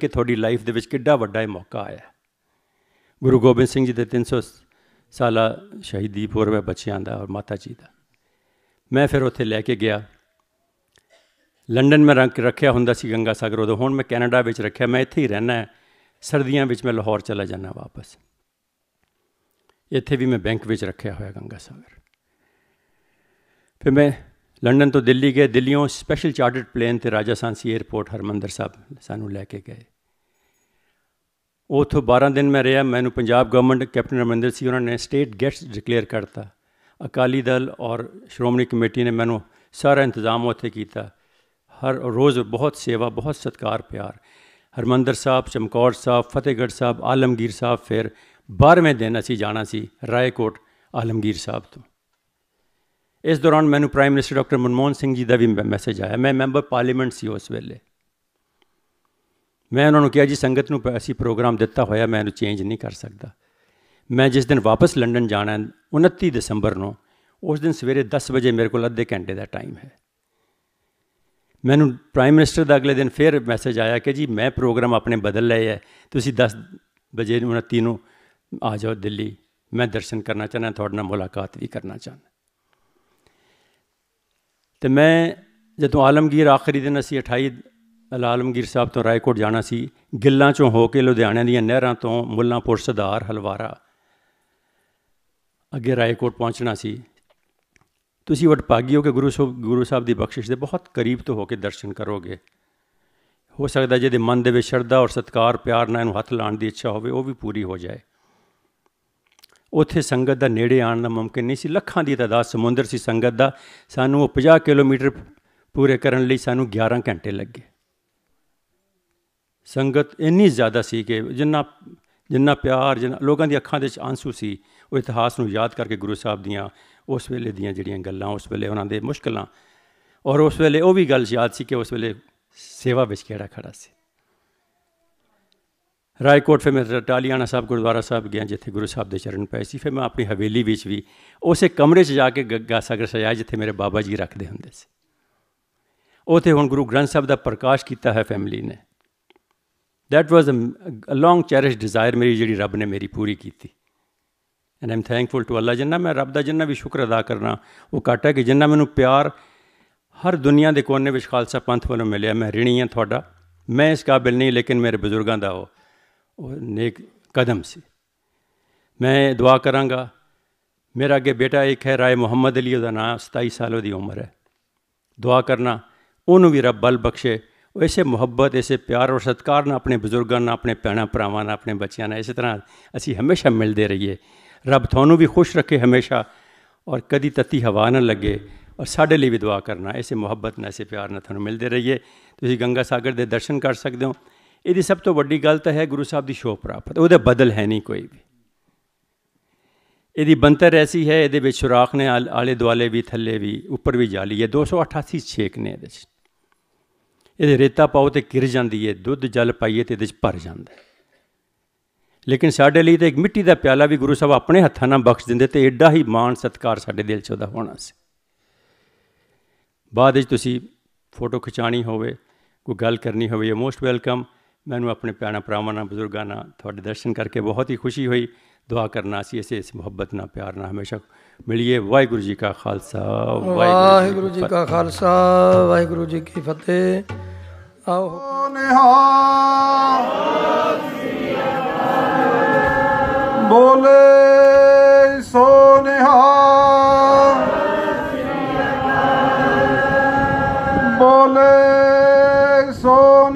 ਕਿ ਤੁਹਾਡੀ ਲਾਈਫ ਦੇ ਵਿੱਚ ਕਿੱਡਾ ਵੱਡਾ ਇਹ ਮੌਕਾ ਆਇਆ ਗੁਰੂ ਗੋਬਿੰਦ ਸਿੰਘ ਜੀ ਦੇ 300 ਸਾਲਾ ਸ਼ਹੀਦੀ ਪੁਰਬ ਹੈ ਬੱਚਿਆਂ ਦਾ ਔਰ ਮਾਤਾ ਜੀ ਦਾ ਮੈਂ ਫਿਰ ਉੱਥੇ ਲੈ ਕੇ ਗਿਆ ਲੰਡਨ ਮੈਂ ਰੱਖਿਆ ਹੁੰਦਾ ਸੀ ਗੰਗਾ ਸਾਗਰ ਉਦੋਂ ਹੁਣ ਮੈਂ ਕੈਨੇਡਾ ਵਿੱਚ ਰੱਖਿਆ ਮੈਂ ਇੱਥੇ ਹੀ ਰਹਿਣਾ ਹੈ ਸਰਦੀਆਂ ਵਿੱਚ ਮੈਂ ਲਾਹੌਰ ਚਲਾ ਜਾਣਾ ਵਾਪਸ ਇੱਥੇ ਵੀ ਮੈਂ ਬੈਂਕ ਵਿੱਚ ਰੱਖਿਆ ਹੋਇਆ ਗੰਗਾ ਸਾਗਰ ਫਿਰ ਮੈਂ ਲੰਡਨ ਤੋਂ ਦਿੱਲੀ ਗਏ ਦਿੱਲੀੋਂ ਸਪੈਸ਼ਲ ਚਾਰਟਰਡ ਪਲੇਨ ਤੇ ਰਾਜਾਸਾਂਸੀ 에ਅਰਪੋਰਟ ਹਰਮੰਦਰ ਸਾਹਿਬ ਸਾਨੂੰ ਲੈ ਕੇ ਗਏ ਉਥੋਂ 12 ਦਿਨ ਮੈਂ ਰਿਹਾ ਮੈਨੂੰ ਪੰਜਾਬ ਗਵਰਨਮੈਂਟ ਕੈਪਟਨ ਰਮਿੰਦਰ ਸਿੰਘ ਉਹਨਾਂ ਨੇ ਸਟੇਟ ਗੈਟਸ ਡਿਕਲੇਅਰ ਕਰਤਾ ਅਕਾਲੀ ਦਲ ਔਰ ਸ਼੍ਰੋਮਣੀ ਕਮੇਟੀ ਨੇ ਮੈਨੂੰ ਸਾਰਾ ਇੰਤਜ਼ਾਮ ਉੱਥੇ ਕੀਤਾ ਹਰ ਰੋਜ਼ ਬਹੁਤ ਸੇਵਾ ਬਹੁਤ ਸਤਕਾਰ ਪਿਆਰ ਹਰਮੰਦਰ ਸਾਹਿਬ ਚਮਕੌਰ ਸਾਹਿਬ ਫਤਿਹਗੜ੍ਹ ਸਾਹਿਬ ਆਲਮਗੀਰ ਸਾਹਿਬ ਫਿਰ 12ਵੇਂ ਦਿਨ ਅਸੀਂ ਜਾਣਾ ਸੀ ਰਾਏਕੋਟ ਆਲਮਗੀਰ ਸਾਹਿਬ ਤੋਂ ਇਸ ਦੌਰਾਨ ਮੈਨੂੰ prime minister doctor Manmohan Singh ji ਦਾ ਵੀ ਮੈਸੇਜ ਆਇਆ ਮੈਂ ਮੈਂਬਰ ਪਾਰਲੀਮੈਂਟ ਸੀ ਉਸ ਵੇਲੇ ਮੈਂ ਉਹਨਾਂ ਨੂੰ ਕਿਹਾ ਜੀ ਸੰਗਤ ਨੂੰ ਅਸੀਂ ਪ੍ਰੋਗਰਾਮ ਦਿੱਤਾ ਹੋਇਆ ਮੈਂ ਇਹਨੂੰ ਚੇਂਜ ਨਹੀਂ ਕਰ ਸਕਦਾ ਮੈਂ ਜਿਸ ਦਿਨ ਵਾਪਸ ਲੰਡਨ ਜਾਣਾ ਹੈ 29 ਦਸੰਬਰ ਨੂੰ ਉਸ ਦਿਨ ਸਵੇਰੇ 10 ਵਜੇ ਮੇਰੇ ਕੋਲ ਅੱਧੇ ਘੰਟੇ ਦਾ ਟਾਈਮ ਹੈ ਮੈਨੂੰ ਪ੍ਰਾਈਮ ਮਿਨਿਸਟਰ ਦਾ ਅਗਲੇ ਦਿਨ ਫੇਰ ਮੈਸੇਜ ਆਇਆ ਕਿ ਜੀ ਮੈਂ ਪ੍ਰੋਗਰਾਮ ਆਪਣੇ ਬਦਲ ਲਏ ਹੈ ਤੁਸੀਂ 10 ਵਜੇ 29 ਨੂੰ ਆ ਜਾਓ ਦਿੱਲੀ ਮੈਂ ਦਰਸ਼ਨ ਕਰਨਾ ਚਾਹੁੰਦਾ ਤੁਹਾਡੇ ਨਾਲ ਮੁਲਾਕਾਤ ਵੀ ਕਰਨਾ ਚਾਹੁੰਦਾ ਤੇ ਮੈਂ ਜਦੋਂ ਆਲਮਗੀਰ ਆਖਰੀ ਦਿਨ ਅਸੀਂ 28 ਆਲਮਗੀਰ ਸਾਹਿਬ ਤੋਂ ਰਾਏਕੋਟ ਜਾਣਾ ਸੀ ਗਿੱਲਾਂ ਚੋਂ ਹੋ ਕੇ ਲੁਧਿਆਣਿਆਂ ਦੀਆਂ ਨਹਿਰਾਂ ਤੋਂ ਮੁੱਲਾਂਪੁਰ ਸਦਾਰ ਹਲਵਾਰਾ ਅੱਗੇ ਰਾਏਕੋਟ ਪਹੁੰਚਣਾ ਸੀ ਤੁਸੀਂ ਵਡਭਾਗੀ ਹੋ ਕਿ ਗੁਰੂ ਸਾਹਿਬ ਗੁਰੂ ਸਾਹਿਬ ਦੀ ਬਖਸ਼ਿਸ਼ ਦੇ ਬਹੁਤ ਕਰੀਬ ਤੋਂ ਹੋ ਕੇ ਦਰਸ਼ਨ ਕਰੋਗੇ ਹੋ ਸਕਦਾ ਜਿਹਦੇ ਮਨ ਦੇ ਵਿੱਚ ਸ਼ਰਧਾ ਔਰ ਸਤਕਾਰ ਪਿਆਰ ਨਾਲ ਇਹਨੂੰ ਹੱਥ ਲਾਣ ਦੀ ਇੱਛਾ ਹੋਵੇ ਉਹ ਵੀ ਪੂਰੀ ਹੋ ਜਾਏ ਉੱਥੇ ਸੰਗਤ ਦਾ ਨੇੜੇ ਆਉਣ ਦਾ ਮੁਮਕਿਨ ਨਹੀਂ ਸੀ ਲੱਖਾਂ ਦੀ ਤਾਦਾਦ ਸਮੁੰਦਰ ਸੀ ਸੰਗਤ ਦਾ ਸਾਨੂੰ ਉਹ 50 ਕਿਲੋਮੀਟਰ ਪੂਰੇ ਕਰਨ ਲਈ ਸਾਨੂੰ 11 ਘੰਟੇ ਲੱਗੇ ਸੰਗਤ ਇੰਨੀ ਜ਼ਿਆਦਾ ਸੀ ਕਿ ਜਿੰਨਾ ਜਿੰਨਾ ਪਿਆਰ ਜਿੰਨਾ ਲੋਕਾਂ ਦੀ ਅੱਖਾਂ ਦੇ ਵਿੱਚ ਆਂਸੂ ਸੀ ਉਹ ਇਤਿਹਾਸ ਨੂੰ ਯਾਦ ਕਰਕੇ ਗੁਰੂ ਸਾਹਿਬ ਦੀਆਂ ਉਸ ਵੇਲੇ ਦੀਆਂ ਜਿਹੜੀਆਂ ਗੱਲਾਂ ਉਸ ਵੇਲੇ ਉਹਨਾਂ ਦੇ ਮੁਸ਼ਕਲਾਂ ਔਰ ਉਸ ਵੇਲੇ ਉਹ ਵੀ ਗੱਲ ਯਾਦ ਸੀ ਕਿ ਉਸ ਵੇਲੇ ਸੇਵਾ ਵਿੱਚ ਕਿਹੜਾ ਖੜਾ ਸੀ ਰਾਏਕੋਟ ਫਿਰ ਮੈਂ ਟਾਲੀਆਣਾ ਸਾਹਿਬ ਗੁਰਦੁਆਰਾ ਸਾਹਿਬ ਗਿਆ ਜਿੱਥੇ ਗੁਰੂ ਸਾਹਿਬ ਦੇ ਚਰਨ ਪਏ ਸੀ ਫਿਰ ਮੈਂ ਆਪਣੀ ਹਵੇਲੀ ਵਿੱਚ ਵੀ ਉਸੇ ਕਮਰੇ 'ਚ ਜਾ ਕੇ ਗੱਗਾ ਸਾਗਰ ਸਜਾਇਆ ਜਿੱਥੇ ਮੇਰੇ ਬਾਬਾ ਜੀ ਰੱਖਦੇ ਹੁੰਦੇ ਸੀ ਉਥੇ ਹੁਣ ਗੁਰੂ ਗ੍ਰੰਥ ਸਾਹਿਬ ਦਾ ਪ੍ਰਕਾਸ਼ ਕੀਤਾ ਹੈ ਫੈਮਿਲੀ ਨੇ that was a long ਚੈਰਿਸ਼ਡ desire ਮੇਰੀ ਜਿਹੜੀ ਰੱਬ ਨੇ ਮੇਰੀ ਪੂਰੀ ਕੀਤੀ and am thankful to Allah ਜਿੰਨਾ ਮੈਂ ਰੱਬ ਦਾ ਜਿੰਨਾ ਵੀ ਸ਼ੁਕਰ ਅਦਾ ਕਰਨਾ ਉਹ ਕਾਟਾ ਕਿ ਜਿੰਨਾ ਮੈਨੂੰ ਪਿਆਰ ਹਰ ਦੁਨੀਆ ਦੇ ਕੋਨੇ ਵਿੱਚ ਖਾਲਸਾ ਪੰਥ ਵੱਲੋਂ ਮਿਲਿਆ ਮੈਂ ਰਿਣੀ ਹਾਂ ਤੁਹਾਡਾ ਮੈਂ ਇਸ ਕਾਬਿਲ ਨਹੀਂ ਲੇਕਿਨ ਮੇਰੇ ਬਜ਼ੁਰਗਾਂ ਦਾ ਉਹ ਉਹ ਨੇਕ ਕਦਮ ਸੀ ਮੈਂ ਦੁਆ ਕਰਾਂਗਾ ਮੇਰਾ ਅੱਗੇ ਬੇਟਾ ਇੱਕ ਹੈ ਰਾਏ ਮੁਹੰਮਦ ਅਲੀ ਉਹਦਾ ਨਾਮ 27 ਸਾਲ ਦੀ ਉਮਰ ਹੈ ਦੁਆ ਕਰਨਾ ਉਹਨੂੰ ਵੀ ਰੱਬ ਬਲ ਬਖਸ਼ੇ ਉਹ ਇਸੇ ਮੁਹੱਬਤ ਐਸੇ ਪਿਆਰ ਔਰ ਸਤਕਾਰ ਨਾਲ ਆਪਣੇ ਬਜ਼ੁਰਗਾਂ ਨਾਲ ਆਪਣੇ ਭੈਣਾ ਭਰਾਵਾਂ ਨਾਲ ਆਪਣੇ ਬੱਚਿਆਂ ਨਾਲ ਇਸੇ ਤਰ੍ਹਾਂ ਅਸੀਂ ਹਮੇਸ਼ਾ ਮਿਲਦੇ ਰਹੀਏ ਰੱਬ ਤੁਹਾਨੂੰ ਵੀ ਖੁਸ਼ ਰੱਖੇ ਹਮੇਸ਼ਾ ਔਰ ਕਦੀ ਤਤੀ ਹਵਾ ਨਾ ਲੱਗੇ ਔਰ ਸਾਡੇ ਲਈ ਵੀ ਦੁਆ ਕਰਨਾ ਐਸੇ ਮੁਹੱਬਤ ਨਾਲ ਐਸੇ ਪਿਆਰ ਨਾਲ ਤੁਹਾਨੂੰ ਮਿਲਦੇ ਰਹੀਏ ਤੁਸੀਂ ਗੰਗਾ ਸਾਗਰ ਦੇ ਦਰਸ਼ਨ ਕਰ ਸਕਦੇ ਹੋ ਇਹਦੀ ਸਭ ਤੋਂ ਵੱਡੀ ਗੱਲ ਤਾਂ ਹੈ ਗੁਰੂ ਸਾਹਿਬ ਦੀ ਸ਼ੋਭ ਪ੍ਰਾਪਤ ਉਹਦੇ ਬਦਲ ਹੈ ਨਹੀਂ ਕੋਈ ਵੀ ਇਹਦੀ ਬੰਤਰ ਐਸੀ ਹੈ ਇਹਦੇ ਵਿੱਚ ਸੁਰਾਖ ਨੇ ਆਲੇ ਦੁਆਲੇ ਵੀ ਥੱਲੇ ਵੀ ਉੱਪਰ ਵੀ ਜਾਲੀ ਹੈ 288 ਛੇਕ ਨੇ ਇਹਦੇ ਵਿੱਚ ਇਹਦੇ ਰੇਤਾ ਪਾਓ ਤੇ ਕਿਰ ਜਾਂਦੀ ਹੈ ਦੁੱਧ ਜਲ ਪਾਈਏ ਤੇ ਇਹਦੇ ਵਿੱਚ ਭਰ ਜਾਂਦਾ ਹੈ ਲੇਕਿਨ ਸਾਡੇ ਲਈ ਤਾਂ ਇੱਕ ਮਿੱਟੀ ਦਾ ਪਿਆਲਾ ਵੀ ਗੁਰੂ ਸਾਹਿਬ ਆਪਣੇ ਹੱਥਾਂ ਨਾਲ ਬਖਸ਼ ਦਿੰਦੇ ਤੇ ਐਡਾ ਹੀ ਮਾਣ ਸਤਕਾਰ ਸਾਡੇ ਦਿਲ 'ਚ ਉਹਦਾ ਹੋਣਾ ਸੀ ਬਾਅਦ ਵਿੱਚ ਤੁਸੀਂ ਫੋਟੋ ਖਿਚਾਣੀ ਹੋਵੇ ਕੋਈ ਗੱਲ ਕਰਨੀ ਹੋਵੇ ਯੂ ਮੋਸਟ ਵੈਲਕਮ मैं अपने प्यारा प्रावाना बुजुर्गाना थोड़े दर्शन करके बहुत ही खुशी हुई दुआ करना असी ऐसे इस मुहब्बत ना प्यार ना हमेशा मिलिए वाहगुरु जी का खालसा वाहगुरु जी का खालसा वाहगुरु जी की फतेह बोले सोनेहा बोले सोने